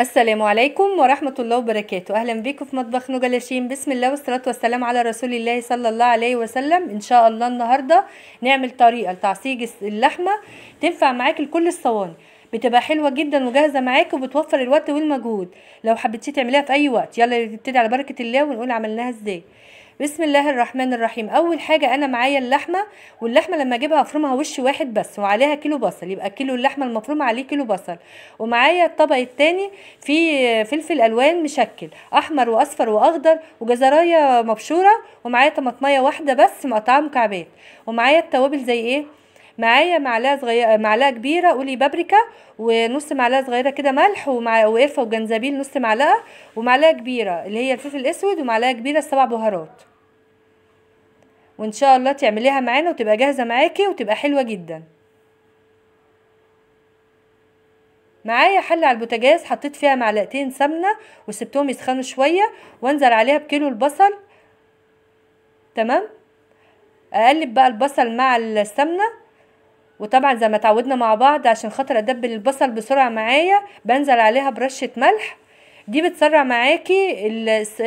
السلام عليكم ورحمة الله وبركاته أهلا بكم في مطبخ نجا لاشين بسم الله والصلاة والسلام على رسول الله صلى الله عليه وسلم إن شاء الله النهاردة نعمل طريقة لتعصيج اللحمة تنفع معاك لكل الصواني بتبقى حلوه جدا وجاهزه معاك وبتوفر الوقت والمجهود لو حبيتي تعمليها في اي وقت يلا نبتدي على بركه الله ونقول عملناها ازاي بسم الله الرحمن الرحيم اول حاجه انا معايا اللحمه واللحمه لما اجيبها افرمها وش واحد بس وعليها كيلو بصل يبقى كيلو اللحمه المفروم عليه كيلو بصل ومعايا الطبق الثاني فيه فلفل الوان مشكل احمر واصفر واخضر وجزرايه مبشوره ومعايا طماطميه واحده بس مقطعه مكعبات ومعايا التوابل زي ايه معايا معلقه صغيره معلقه كبيره قولي بابريكا ونص معلقه صغيره كده ملح ومع وقرفه وجنزبيل نص معلقه ومعلقه كبيره اللي هي الفلفل الاسود ومعلقه كبيره السبع بهارات وان شاء الله تعمليها معانا وتبقى جاهزه معاكي وتبقى حلوه جدا معايا حل على البوتاجاز حطيت فيها معلقتين سمنه وسبتهم يسخنوا شويه وانزل عليها بكيلو البصل تمام اقلب بقى البصل مع السمنه وطبعا زي ما اتعودنا مع بعض عشان خاطر ادبل البصل بسرعه معايا بنزل عليها برشه ملح دي بتسرع معاكي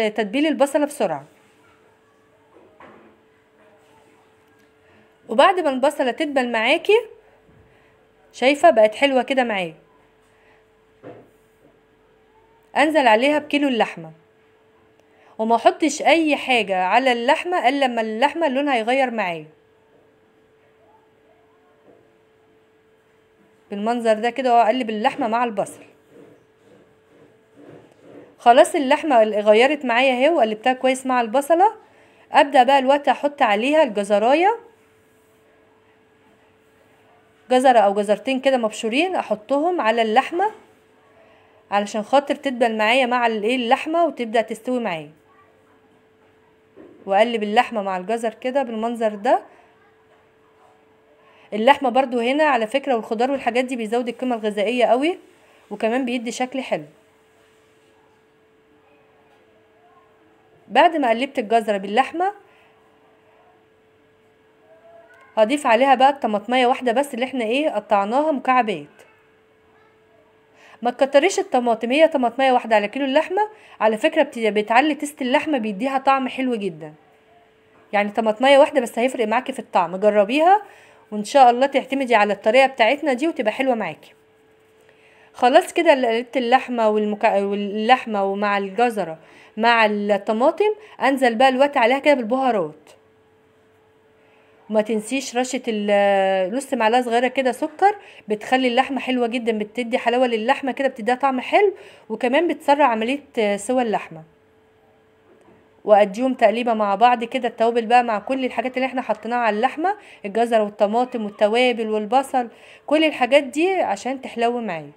تدبيل البصله بسرعه وبعد ما البصله تدبل معاكي شايفه بقت حلوه كده معايا انزل عليها بكيلو اللحمه وما احطش اي حاجه على اللحمه الا لما اللحمه لونها يغير معايا بالمنظر ده كده واقلب اللحمه مع البصل خلاص اللحمه اللي غيرت معايا اهي وقلبتها كويس مع البصله ابدا بقى الوقت احط عليها الجزرايه جزره او جزرتين كده مبشورين احطهم على اللحمه علشان خاطر تدبل معايا مع الايه اللحمه وتبدا تستوي معايا واقلب اللحمه مع الجزر كده بالمنظر ده اللحمه برضو هنا على فكره والخضار والحاجات دي بيزود القيمه الغذائيه قوي وكمان بيدي شكل حلو بعد ما قلبت الجزره باللحمه هضيف عليها بقى الطماطميه واحده بس اللي احنا ايه قطعناها مكعبات ما تكتريش الطماطم هي طماطميه واحده على كيلو اللحمه على فكره بتعلي تيست اللحمه بيديها طعم حلو جدا يعني طماطميه واحده بس هيفرق معاكي في الطعم جربيها وان شاء الله تعتمدي على الطريقه بتاعتنا دي وتبقى حلوه معاكي خلاص كده قلبت اللحمه والمكا... واللحمه ومع الجزره مع الطماطم انزل بقى الوقت عليها كده بالبهارات وما تنسيش رشه نص معلقه صغيره كده سكر بتخلي اللحمه حلوه جدا بتدي حلاوه للحمه كده بتديها طعم حلو وكمان بتسرع عمليه سوى اللحمه واديهم تقليبه مع بعض كده التوابل بقى مع كل الحاجات اللي احنا حطيناها على اللحمه الجزر والطماطم والتوابل والبصل كل الحاجات دي عشان تحلو معايا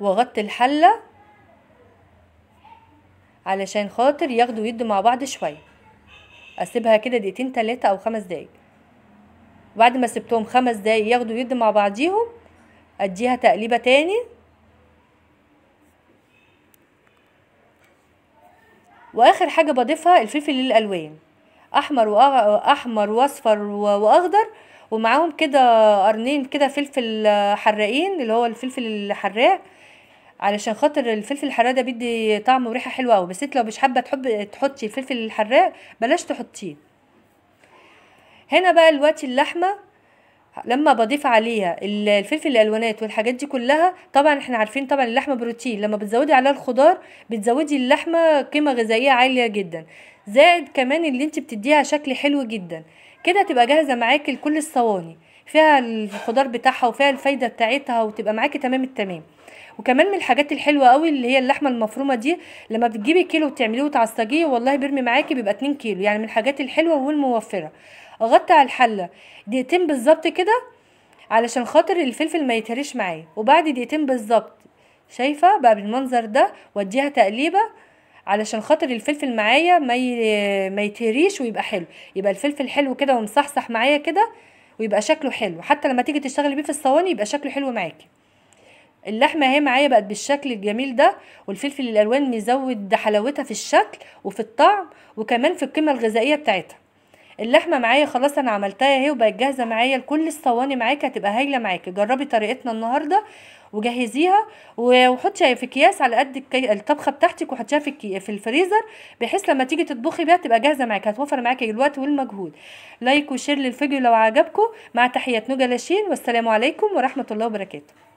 واغطي الحله علشان خاطر ياخدوا يد مع بعض شويه اسيبها كده دقيقتين تلاتة او خمس دقايق بعد ما سبتهم خمس دقايق ياخدوا يدوا مع بعضيهم اديها تقليبه تاني واخر حاجه بضيفها الفلفل الالوان احمر واحمر واصفر واخضر ومعاهم كده قرنين كده فلفل حراقين اللي هو الفلفل الحراق علشان خاطر الفلفل الحراق ده بيدي طعم وريحه حلوه قوي بس انت لو مش حابه تحب تحطي الفلفل الحراق بلاش تحطيه هنا بقى دلوقتي اللحمه لما بضيف عليها الفلفل الالوانات والحاجات دي كلها طبعا احنا عارفين طبعا اللحمه بروتين لما بتزودي عليها الخضار بتزودي اللحمه قيمه غذائيه عاليه جدا زائد كمان اللي انت بتديها شكل حلو جدا كده تبقى جاهزه معاكي لكل الصواني فيها الخضار بتاعها وفيها الفايده بتاعتها وتبقى معاكي تمام التمام وكمان من الحاجات الحلوه قوي اللي هي اللحمه المفرومه دي لما بتجيبي كيلو وتعمليه وتعصجيه والله بيرمي معاكي بيبقى 2 كيلو يعني من الحاجات الحلوه والموفره اغطي على الحله دقيقتين بالظبط كده علشان خاطر الفلفل ما يتهريش معايا وبعد دقيقتين بالظبط شايفه بقى بالمنظر ده واديها تقليبه علشان خاطر الفلفل معايا ما ي... ما يتهريش ويبقى حلو يبقى الفلفل حلو كده ومصحصح معايا كده ويبقى شكله حلو حتى لما تيجي تشتغلي بيه في الصواني يبقى شكله حلو معاكي اللحمه اهي معايا بقت بالشكل الجميل ده والفلفل الالوان مزود حلاوتها في الشكل وفي الطعم وكمان في القيمه الغذائيه بتاعتها اللحمه معايا خلاص انا عملتها اهي وبقت جاهزه معايا لكل الصواني معاكي هتبقى هايله معاكي جربي طريقتنا النهارده وجهزيها وحطيها في اكياس على قد الطبخه بتاعتك وحطيها في في الفريزر بحيث لما تيجي تطبخي بيها تبقى جاهزه معاكي هتوفر معاكي الوقت والمجهود لايك وشير للفيديو لو عجبكم مع تحيات نجا لاشين والسلام عليكم ورحمه الله وبركاته